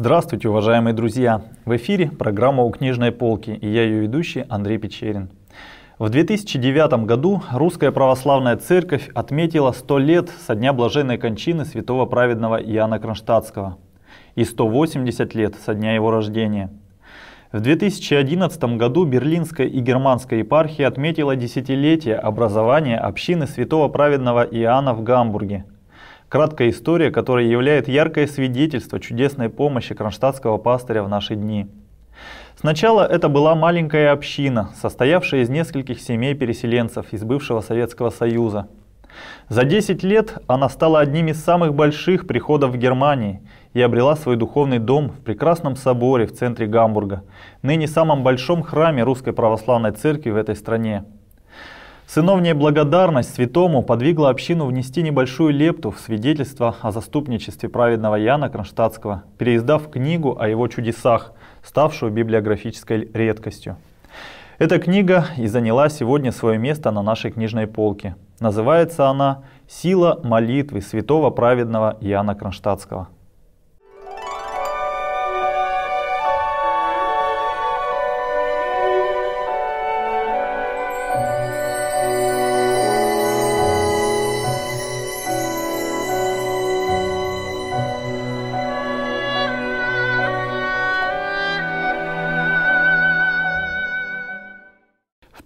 Здравствуйте, уважаемые друзья! В эфире программа «У книжной полки» и я ее ведущий Андрей Печерин. В 2009 году Русская Православная Церковь отметила 100 лет со дня блаженной кончины святого праведного Иоанна Кронштадтского и 180 лет со дня его рождения – в 2011 году Берлинская и Германская епархия отметила десятилетие образования общины святого праведного Иоанна в Гамбурге – Краткая история, которая является яркое свидетельство чудесной помощи кронштадтского пастыря в наши дни. Сначала это была маленькая община, состоявшая из нескольких семей переселенцев из бывшего Советского Союза. За 10 лет она стала одним из самых больших приходов в Германии и обрела свой духовный дом в прекрасном соборе в центре Гамбурга, ныне самом большом храме Русской Православной Церкви в этой стране – Сыновняя благодарность святому подвигла общину внести небольшую лепту в свидетельство о заступничестве праведного Яна Кронштадтского, переиздав книгу о его чудесах, ставшую библиографической редкостью. Эта книга и заняла сегодня свое место на нашей книжной полке. Называется она «Сила молитвы святого праведного Иоанна Кронштадтского».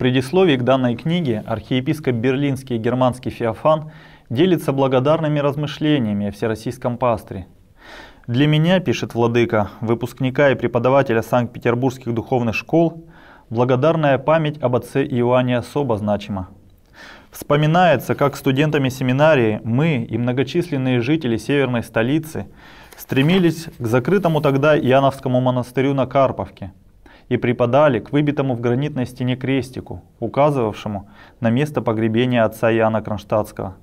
предисловии к данной книге архиепископ Берлинский и германский Феофан делится благодарными размышлениями о всероссийском пастре. «Для меня, — пишет владыка, — выпускника и преподавателя Санкт-Петербургских духовных школ, благодарная память об отце Иоанне особо значима. Вспоминается, как студентами семинарии мы и многочисленные жители северной столицы стремились к закрытому тогда Яновскому монастырю на Карповке — и припадали к выбитому в гранитной стене крестику, указывавшему на место погребения отца Яна Кронштадтского.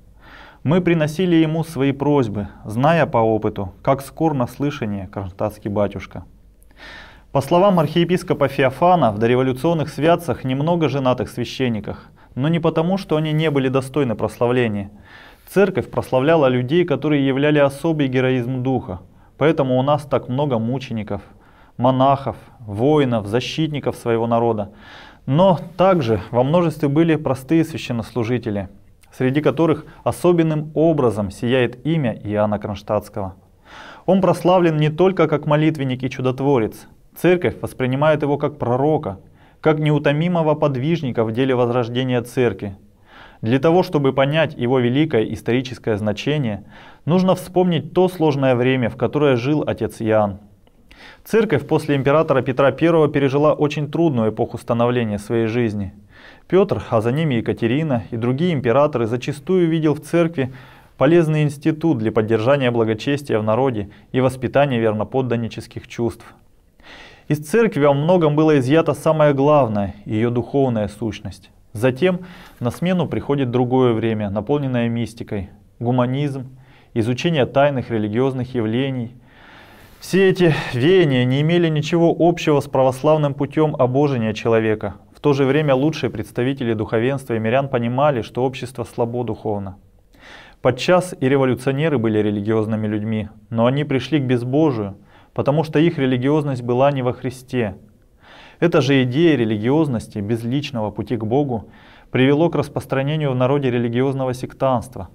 Мы приносили ему свои просьбы, зная по опыту, как скорно слышание кронштадтский батюшка. По словам архиепископа Феофана, в дореволюционных святцах немного женатых священниках, но не потому, что они не были достойны прославления. Церковь прославляла людей, которые являли особый героизм духа, поэтому у нас так много мучеников – монахов, воинов, защитников своего народа. Но также во множестве были простые священнослужители, среди которых особенным образом сияет имя Иоанна Кронштадтского. Он прославлен не только как молитвенник и чудотворец. Церковь воспринимает его как пророка, как неутомимого подвижника в деле возрождения церкви. Для того, чтобы понять его великое историческое значение, нужно вспомнить то сложное время, в которое жил отец Иоанн. Церковь после императора Петра I пережила очень трудную эпоху становления своей жизни. Петр, а за ними Екатерина и другие императоры зачастую видел в церкви полезный институт для поддержания благочестия в народе и воспитания верноподданнических чувств. Из церкви во многом было изъято самое главное – ее духовная сущность. Затем на смену приходит другое время, наполненное мистикой, гуманизм, изучение тайных религиозных явлений – все эти веяния не имели ничего общего с православным путем обожения человека. В то же время лучшие представители духовенства и мирян понимали, что общество слабо духовно. Подчас и революционеры были религиозными людьми, но они пришли к безбожию, потому что их религиозность была не во Христе. Эта же идея религиозности, безличного пути к Богу, привело к распространению в народе религиозного сектанства.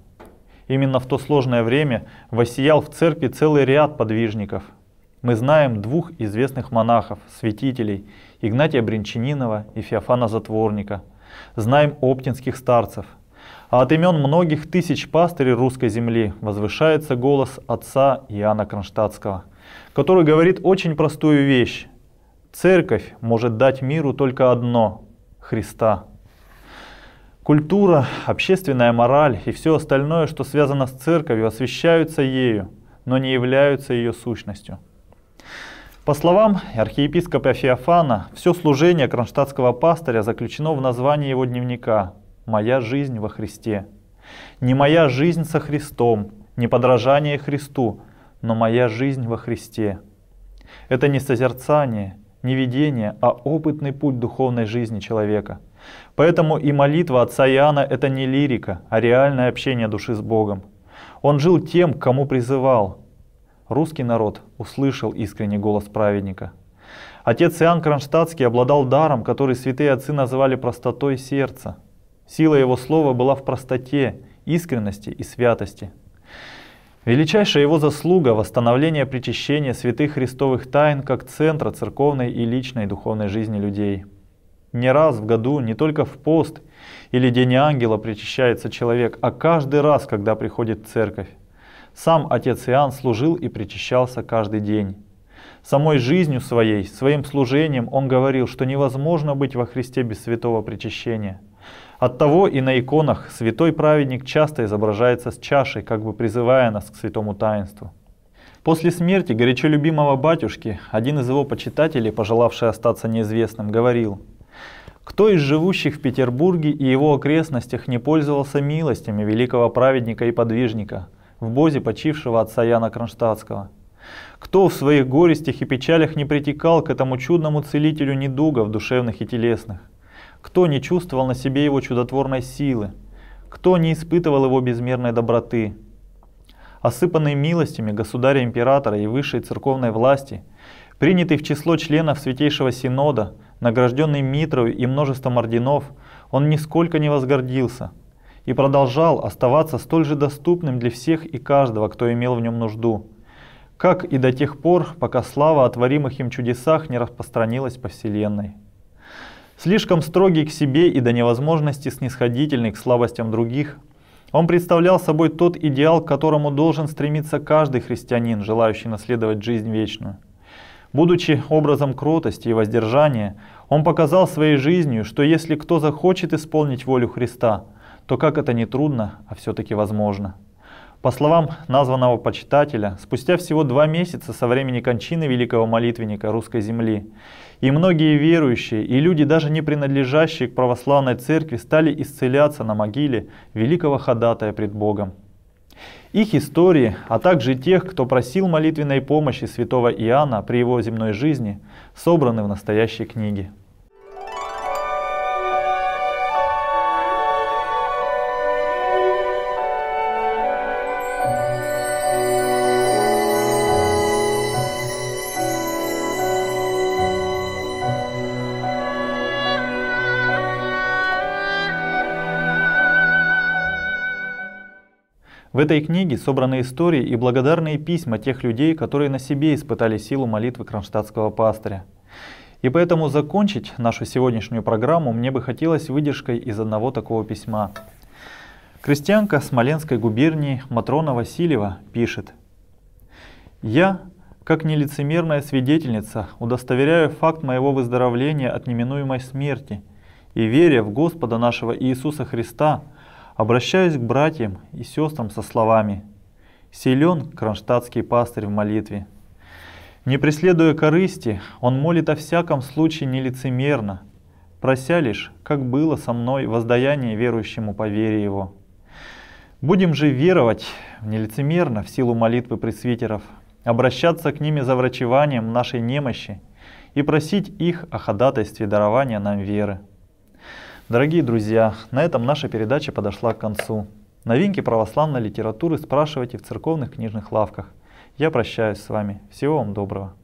Именно в то сложное время воссиял в церкви целый ряд подвижников – мы знаем двух известных монахов, святителей, Игнатия Бринчанинова и Феофана Затворника. Знаем оптинских старцев. А от имен многих тысяч пастырей русской земли возвышается голос отца Иоанна Кронштадтского, который говорит очень простую вещь. Церковь может дать миру только одно – Христа. Культура, общественная мораль и все остальное, что связано с церковью, освещаются ею, но не являются ее сущностью. По словам архиепископа Феофана, все служение кронштадтского пастыря заключено в названии его дневника «Моя жизнь во Христе». Не моя жизнь со Христом, не подражание Христу, но моя жизнь во Христе. Это не созерцание, не видение, а опытный путь духовной жизни человека. Поэтому и молитва отца Иоанна – это не лирика, а реальное общение души с Богом. Он жил тем, кому призывал – Русский народ услышал искренний голос праведника. Отец Иоанн Кронштадтский обладал даром, который святые отцы называли простотой сердца. Сила его слова была в простоте, искренности и святости. Величайшая его заслуга – восстановление причащения святых христовых тайн как центра церковной и личной духовной жизни людей. Не раз в году, не только в пост или День Ангела причащается человек, а каждый раз, когда приходит в церковь. Сам отец Иоанн служил и причащался каждый день. Самой жизнью своей, своим служением он говорил, что невозможно быть во Христе без святого причащения. Оттого и на иконах святой праведник часто изображается с чашей, как бы призывая нас к святому таинству. После смерти горячо любимого батюшки один из его почитателей, пожелавший остаться неизвестным, говорил, «Кто из живущих в Петербурге и его окрестностях не пользовался милостями великого праведника и подвижника, в бозе почившего отца Яна Кронштадтского. Кто в своих горестях и печалях не притекал к этому чудному целителю недугов душевных и телесных? Кто не чувствовал на себе его чудотворной силы? Кто не испытывал его безмерной доброты? Осыпанный милостями государя-императора и высшей церковной власти, принятый в число членов Святейшего Синода, награжденный Митрою и множеством орденов, он нисколько не возгордился – и продолжал оставаться столь же доступным для всех и каждого, кто имел в нем нужду, как и до тех пор, пока слава о творимых им чудесах не распространилась по Вселенной. Слишком строгий к себе и до невозможности снисходительный к слабостям других, он представлял собой тот идеал, к которому должен стремиться каждый христианин, желающий наследовать жизнь вечную. Будучи образом кротости и воздержания, он показал своей жизнью, что если кто захочет исполнить волю Христа – то как это не трудно, а все-таки возможно. По словам названного почитателя, спустя всего два месяца со времени кончины великого молитвенника русской земли, и многие верующие, и люди, даже не принадлежащие к православной церкви, стали исцеляться на могиле великого ходатая пред Богом. Их истории, а также тех, кто просил молитвенной помощи святого Иоанна при его земной жизни, собраны в настоящей книге. В этой книге собраны истории и благодарные письма тех людей, которые на себе испытали силу молитвы кронштадтского пастыря. И поэтому закончить нашу сегодняшнюю программу мне бы хотелось выдержкой из одного такого письма. Крестьянка Смоленской губернии Матрона Васильева пишет. «Я, как нелицемерная свидетельница, удостоверяю факт моего выздоровления от неминуемой смерти и, веря в Господа нашего Иисуса Христа, – обращаюсь к братьям и сестрам со словами «Силен кронштадтский пастырь в молитве». Не преследуя корысти, он молит о всяком случае нелицемерно, прося лишь, как было со мной, воздаяние верующему по вере его. Будем же веровать нелицемерно в силу молитвы пресвитеров, обращаться к ними за врачеванием нашей немощи и просить их о ходатайстве дарования нам веры. Дорогие друзья, на этом наша передача подошла к концу. Новинки православной литературы спрашивайте в церковных книжных лавках. Я прощаюсь с вами. Всего вам доброго.